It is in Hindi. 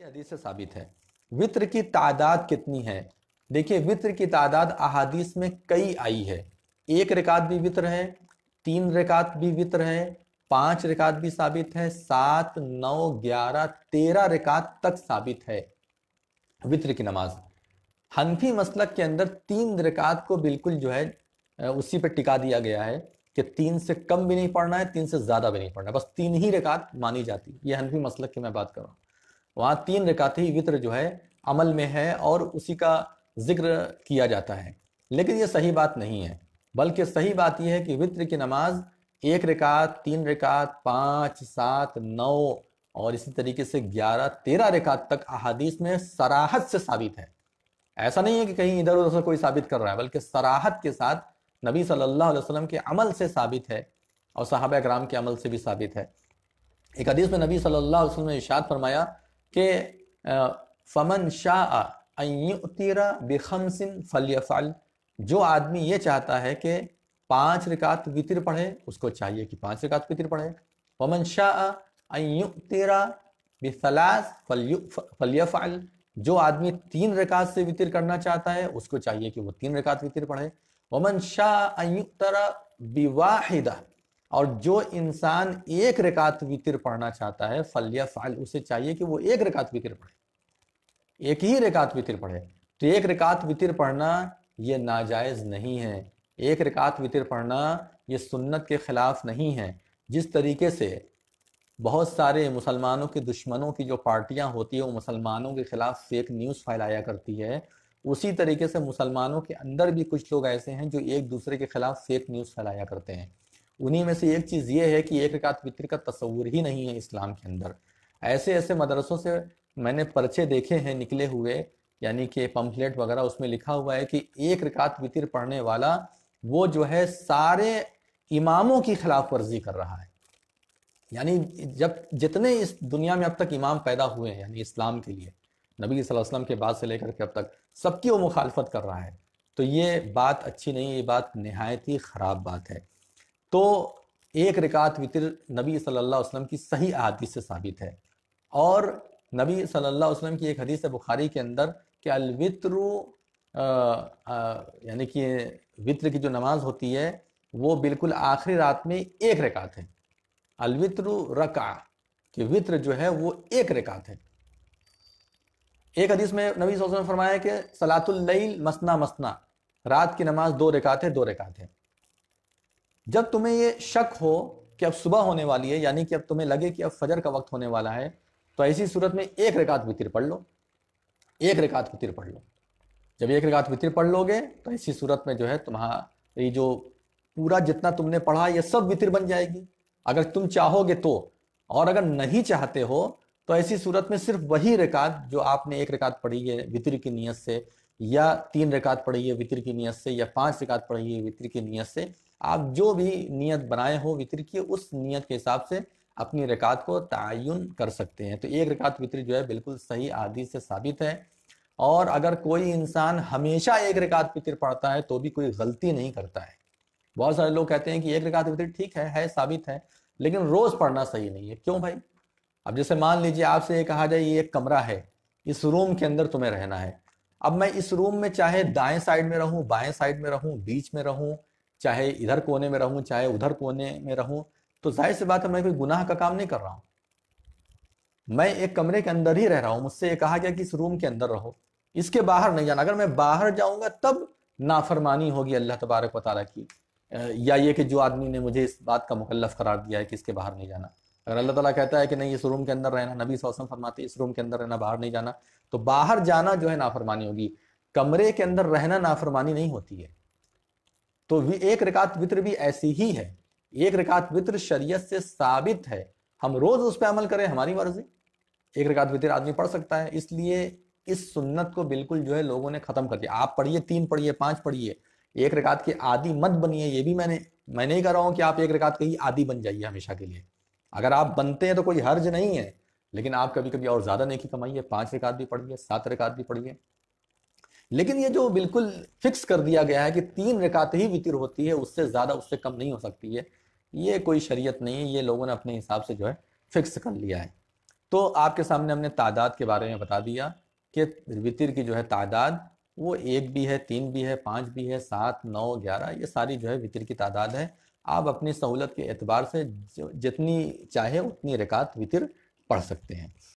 ये हदीस से साबित है वित्र की तादाद कितनी है देखिए वित्र की तादाद अहादीस में कई आई है एक रिकात भी वित्र है तीन रिकात भी वित्र है पांच रिकात भी साबित है सात नौ ग्यारह तेरह रिकात तक साबित है वित्र की नमाज हनफी मसलक के अंदर तीन रिकात को बिल्कुल जो है उसी पर टिका दिया गया है कि तीन से कम भी नहीं पढ़ना है तीन से ज्यादा भी नहीं पढ़ना है बस तीन ही रिकात मानी जाती है ये हनफी मसलक की मैं बात कर रहा हूँ वहाँ तीन ही वित्र जो है अमल में है और उसी का जिक्र किया जाता है लेकिन ये सही बात नहीं है बल्कि सही बात यह है कि वितर की नमाज एक रिकात तीन रिकात पाँच सात नौ और इसी तरीके से ग्यारह तेरह रिकात तक अहादीस में सराहत से साबित है ऐसा नहीं है कि कहीं इधर उधर से कोई साबित कर रहा है बल्कि सराहत के साथ नबी सल्लल्लाहु अलैहि वसल्लम के अमल से साबित है और साहब कराम के अमल से भी साबित है एक हदीस में नबी सल्लल्लाहु अलैहि वसल्लम ने इशाद फरमाया कि फमन शाह अयुतरा बेखमसिन फलियफल जो आदमी ये चाहता है कि पांच रिकात वितर पढ़े उसको चाहिए कि पांच रिकात वितर पढ़े वमन शाह अयुतरा बेसलास फलियफल जो आदमी तीन रिकात से वितर करना चाहता है उसको चाहिए कि वो तीन रिकात वितर पढ़े वमन शाह तरा बिवाहिदा और जो इंसान एक रिकात वितर पढ़ना चाहता है फलिया फाल उसे चाहिए कि वो एक रिकात वितर पढ़े एक ही रिकात वितर पढ़े तो एक रिकात वितर पढ़ना ये नाजायज़ नहीं है एक रिकात वितर पढ़ना ये सुन्नत के ख़िलाफ़ नहीं है जिस तरीके से बहुत सारे मुसलमानों के दुश्मनों की जो पार्टियां होती है वो मुसलमानों के ख़िलाफ़ फेक न्यूज़ फैलाया करती है उसी तरीके से मुसलमानों के अंदर भी कुछ लोग ऐसे हैं जो एक दूसरे के ख़िलाफ़ फेक न्यूज़ फैलाया करते हैं उन्हीं में से एक चीज़ ये है कि एक रकात फितर का तस्वूर ही नहीं है इस्लाम के अंदर ऐसे ऐसे मदरसों से मैंने पर्चे देखे हैं निकले हुए यानी कि पम्फलेट वगैरह उसमें लिखा हुआ है कि एक रकात वितिर पढ़ने वाला वो जो है सारे इमामों की खिलाफ वर्जी कर रहा है यानी जब जितने इस दुनिया में अब तक इमाम पैदा हुए हैं यानी इस्लाम के लिए नबी वसल्लम के बाद से लेकर के अब तक सबकी वो मुखालफत कर रहा है तो ये बात अच्छी नहीं ये बात नहायत ही ख़राब बात है तो एक रिकात वितर नबी सल्लल्लाहु अलैहि वसल्लम की सही अदीस से साबित है और नबी सल्लल्लाहु अलैहि वसल्लम की एक हदीस है बुखारी के अंदर कि अलवित्र यानी कि वित्र की जो नमाज होती है वो बिल्कुल आखिरी रात में एक रिकात है अलवित्र रका कि वित्र जो है वो एक रिकात है एक हदीस में नबी वसल्लम ने फरमाया कि सलातुल्लैल मसना मसना रात की नमाज दो रिकात है दो रिकात है जब तुम्हें ये शक हो कि अब सुबह होने वाली है यानी कि अब तुम्हें लगे कि अब फजर का वक्त होने वाला है तो ऐसी सूरत में एक रिकात वितर पढ़ लो एक रिकात वितर पढ़ लो जब एक रिकात वितर पढ़ लोगे तो ऐसी सूरत में जो है तुम्हारी जो पूरा जितना तुमने पढ़ा यह सब वितर बन जाएगी अगर तुम चाहोगे तो और अगर नहीं चाहते हो तो ऐसी सूरत में सिर्फ वही रिकात जो आपने एक रिकात पढ़ी है वितर की नीयत से या तीन रिकात पढ़ी है वितर की नीयत से या पांच रिकात पढ़ी है वितर की नीयत से आप जो भी नियत बनाए हो वितर की उस नियत के हिसाब से अपनी रिकात को तयन कर सकते हैं तो एक रिकात वितर जो है बिल्कुल सही आदि से साबित है और अगर कोई इंसान हमेशा एक रिकात वितर पढ़ता है तो भी कोई गलती नहीं करता है बहुत सारे लोग कहते हैं कि एक रिकात वितर ठीक है है साबित है लेकिन रोज पढ़ना सही नहीं है क्यों भाई अब जैसे मान लीजिए आपसे ये कहा जाए ये एक कमरा है इस रूम के अंदर तुम्हें रहना है अब मैं इस रूम में चाहे दाएं साइड में रहूं बाएं साइड में रहूं बीच में रहूं चाहे इधर कोने में रहूं चाहे उधर कोने में रहूं तो जाहिर सी बात है मैं कोई गुनाह का काम नहीं कर रहा हूं मैं एक कमरे के अंदर ही रह रहा हूं मुझसे ये कहा गया कि इस रूम के अंदर रहो इसके बाहर नहीं जाना अगर मैं बाहर जाऊंगा तब नाफरमानी होगी अल्लाह तबारक वाली की या ये कि जो आदमी ने मुझे इस बात का मुकल्फ करार दिया है कि इसके बाहर नहीं जाना अगर अल्लाह ताला कहता है कि नहीं इस रूम के अंदर रहना नबी सौसम फरमाते इस रूम के अंदर रहना बाहर नहीं जाना तो बाहर जाना जो है नाफरमानी होगी कमरे के अंदर रहना नाफरमानी नहीं होती है तो एक रिकात वित्र भी ऐसी ही है एक रिकात वित्र शरीयत से साबित है हम रोज उस पर अमल करें हमारी मर्जी एक रिकात वित्र आदमी पढ़ सकता है इसलिए इस सुन्नत को बिल्कुल जो है लोगों ने खत्म कर दिया आप पढ़िए तीन पढ़िए पांच पढ़िए एक रिकात के आदि मत बनिए ये भी मैंने मैं नहीं कह रहा हूँ कि आप एक रिकात के आदि बन जाइए हमेशा के लिए अगर आप बनते हैं तो कोई हर्ज नहीं है लेकिन आप कभी कभी और ज़्यादा नहीं की कमाइए पाँच रिकात भी पढ़िए सात रिकात भी पढ़िए लेकिन ये जो बिल्कुल फिक्स कर दिया गया है कि तीन रिकात ही वितर होती है उससे ज़्यादा उससे कम नहीं हो सकती है ये कोई शरीयत नहीं है ये लोगों ने अपने हिसाब से जो है फिक्स कर लिया है तो आपके सामने हमने तादाद के बारे में बता दिया कि वितर की जो है तादाद वो एक भी है तीन भी है पाँच भी है सात नौ ग्यारह ये सारी जो है वितर की तादाद है आप अपनी सहूलत के एतबार से जितनी चाहे उतनी रिकात वितर पढ़ सकते हैं